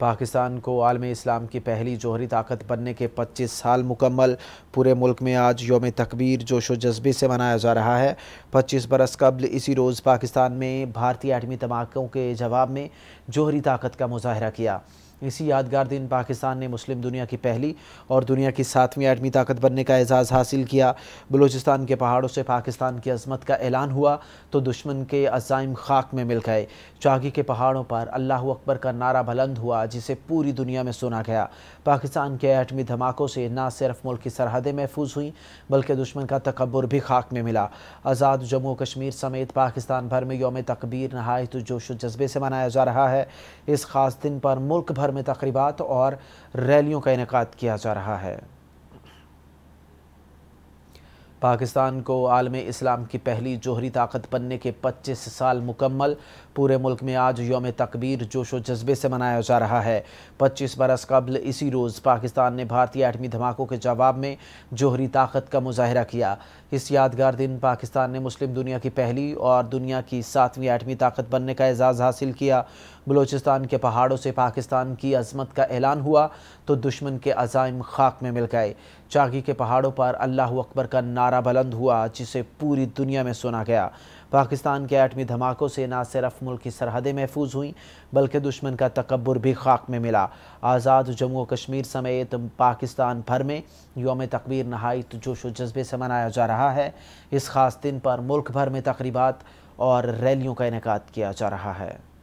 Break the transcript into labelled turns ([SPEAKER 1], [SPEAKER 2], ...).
[SPEAKER 1] पाकिस्तान को आलम इस्लाम की पहली जौहरी ताकत बनने के 25 साल मुकम्मल पूरे मुल्क में आज योम तकबीर जोशो जज्बे से मनाया जा रहा है 25 बरस कबल इसी रोज़ पाकिस्तान में भारतीय आटमी धमाकों के जवाब में जोहरी ताकत का मुजाहरा किया इसी यादगार दिन पाकिस्तान ने मुस्लिम दुनिया की पहली और दुनिया की सातवीं आटमी ताकत बनने का एजाज़ हासिल किया बलूचिस्तान के पहाड़ों से पाकिस्तान की अजमत का ऐलान हुआ तो दुश्मन के अजाइम खाक में मिल गए चागी के पहाड़ों पर अल्लाह अकबर का नारा बुलंद हुआ जिसे पूरी दुनिया में सुना गया पाकिस्तान के आटमी धमाकों से न सिर्फ मुल्क की सरहदें महफूज हुई बल्कि दुश्मन का तकबर भी खाक में मिला आज़ाद जम्मू कश्मीर समेत पाकिस्तान भर में योम तकबीर नहाय तो जोश जज्बे से मनाया जा रहा है इस खास दिन पर मुल्क भर भर में तकरीबा और रैलियों का इनका किया जा रहा है पाकिस्तान को आलम इस्लाम की पहली जौहरी ताकत बनने के 25 साल मुकम्मल पूरे मुल्क में आज योम तकबीर जोश व जज्बे से मनाया जा रहा है 25 बरस कबल इसी रोज़ पाकिस्तान ने भारतीय एटमी धमाकों के जवाब में जोहरी ताकत का मुजाहरा किया इस यादगार दिन पाकिस्तान ने मुस्लिम दुनिया की पहली और दुनिया की सातवीं एटमी ताकत बनने का एजाज़ हासिल किया बलूचिस्तान के पहाड़ों से पाकिस्तान की अजमत का ऐलान हुआ तो दुश्मन के अजाइम खाक में मिल गए चागी के पहाड़ों पर अल्लाह अकबर का नारा बुलंद हुआ जिसे पूरी दुनिया में सुना गया पाकिस्तान के आठवीं धमाकों से न सिर्फ मुल्क की सरहदें महफूज हुईं बल्कि दुश्मन का तकबर भी खाक में मिला आज़ाद जम्मू कश्मीर समेत पाकिस्तान भर में योम तकबीर नहायत जोश व जज्बे से मनाया जा रहा है इस खास दिन पर मुल्क भर में तकरीबा और रैलियों का इनका किया जा रहा है